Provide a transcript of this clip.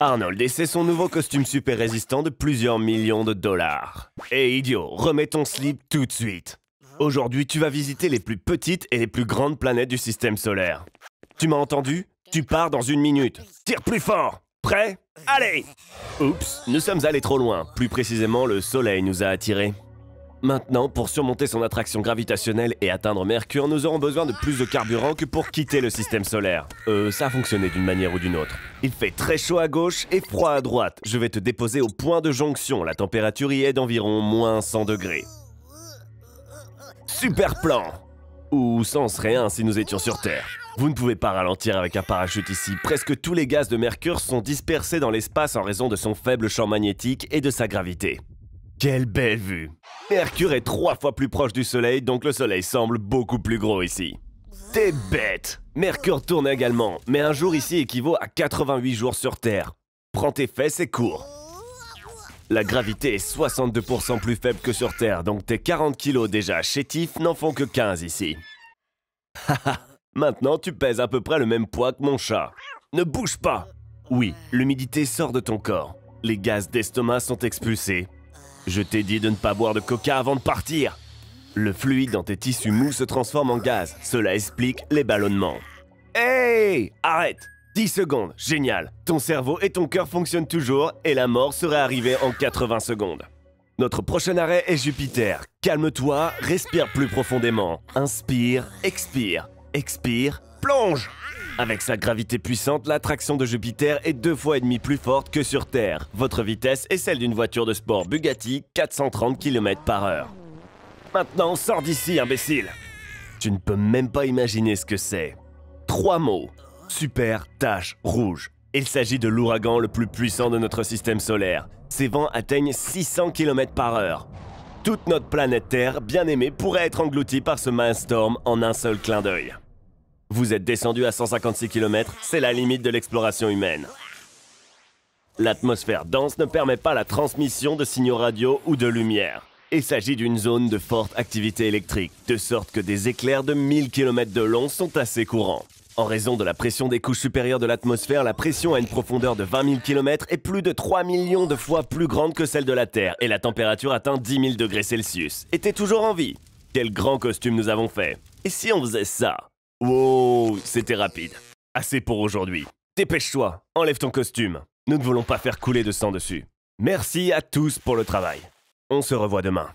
Arnold essaie son nouveau costume super résistant de plusieurs millions de dollars. Hé eh, idiot, remets ton slip tout de suite. Aujourd'hui, tu vas visiter les plus petites et les plus grandes planètes du système solaire. Tu m'as entendu Tu pars dans une minute. Tire plus fort Prêt Allez Oups, nous sommes allés trop loin. Plus précisément, le soleil nous a attirés. Maintenant, pour surmonter son attraction gravitationnelle et atteindre Mercure, nous aurons besoin de plus de carburant que pour quitter le système solaire. Euh, ça a fonctionné d'une manière ou d'une autre. Il fait très chaud à gauche et froid à droite. Je vais te déposer au point de jonction. La température y est d'environ moins 100 degrés. Super plan Ou sans rien si nous étions sur Terre. Vous ne pouvez pas ralentir avec un parachute ici. Presque tous les gaz de Mercure sont dispersés dans l'espace en raison de son faible champ magnétique et de sa gravité. Quelle belle vue Mercure est trois fois plus proche du Soleil, donc le Soleil semble beaucoup plus gros ici. T'es bête Mercure tourne également, mais un jour ici équivaut à 88 jours sur Terre. Prends tes fesses et cours. La gravité est 62% plus faible que sur Terre, donc tes 40 kilos déjà chétifs n'en font que 15 ici. Haha, maintenant tu pèses à peu près le même poids que mon chat. Ne bouge pas Oui, l'humidité sort de ton corps. Les gaz d'estomac sont expulsés, je t'ai dit de ne pas boire de coca avant de partir. Le fluide dans tes tissus mous se transforme en gaz. Cela explique les ballonnements. Hey Arrête 10 secondes, génial. Ton cerveau et ton cœur fonctionnent toujours et la mort serait arrivée en 80 secondes. Notre prochain arrêt est Jupiter. Calme-toi, respire plus profondément. Inspire, expire, expire, plonge avec sa gravité puissante, l'attraction de Jupiter est deux fois et demi plus forte que sur Terre. Votre vitesse est celle d'une voiture de sport Bugatti, 430 km par heure. Maintenant, sors d'ici, imbécile Tu ne peux même pas imaginer ce que c'est. Trois mots. Super tache rouge. Il s'agit de l'ouragan le plus puissant de notre système solaire. Ses vents atteignent 600 km par heure. Toute notre planète Terre, bien aimée, pourrait être engloutie par ce mindstorm en un seul clin d'œil. Vous êtes descendu à 156 km, c'est la limite de l'exploration humaine. L'atmosphère dense ne permet pas la transmission de signaux radio ou de lumière. Il s'agit d'une zone de forte activité électrique, de sorte que des éclairs de 1000 km de long sont assez courants. En raison de la pression des couches supérieures de l'atmosphère, la pression à une profondeur de 20 000 km est plus de 3 millions de fois plus grande que celle de la Terre et la température atteint 10 000 degrés Celsius. Et t'es toujours en vie Quel grand costume nous avons fait Et si on faisait ça Wow, c'était rapide. Assez pour aujourd'hui. Dépêche-toi, enlève ton costume. Nous ne voulons pas faire couler de sang dessus. Merci à tous pour le travail. On se revoit demain.